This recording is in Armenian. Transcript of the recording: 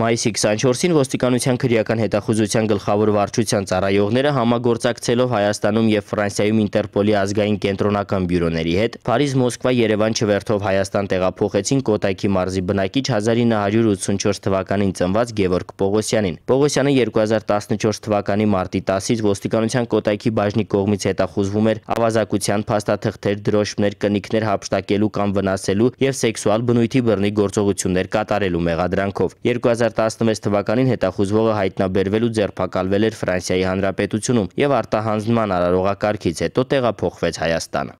Մայիսի 24-ին ոստիկանության քրեական հետախուզության գլխավոր վարչության ծառայողները համագործակցելով Հայաստանում եւ Ֆրանսիայում Ինտերպոլի ազգային կենտրոնական բյուրոների հետ Փարիզ, Մոսկվա, Երևան չվերթով Հայաստան տեղափոխեցին Կոտայքի մարզի բնակիչ 1984 թվականին ծնված Գևորգ Պողոսյանին։ Պողոսյանը 2014 թվականի մարտի 10-ից ոստիկանության Կոտայքի բաժնի կողմից հետախուզվում էր ավազակության փաստաթղթեր, դրոշմներ, կնիքներ հափշտակելու կամ վնասելու եւ սեքսուալ բնույթի բռնի գործողություններ կատարելու մեղադրանքով։ 2000 2016 թվականին հետախուզվողը հայտնաբերվել ու ձերբակալվել էր Ֆրանսիայի Հանրապետությունում եւ արտահանձնման արարողակարգից հետո տեղափոխվեց Հայաստան։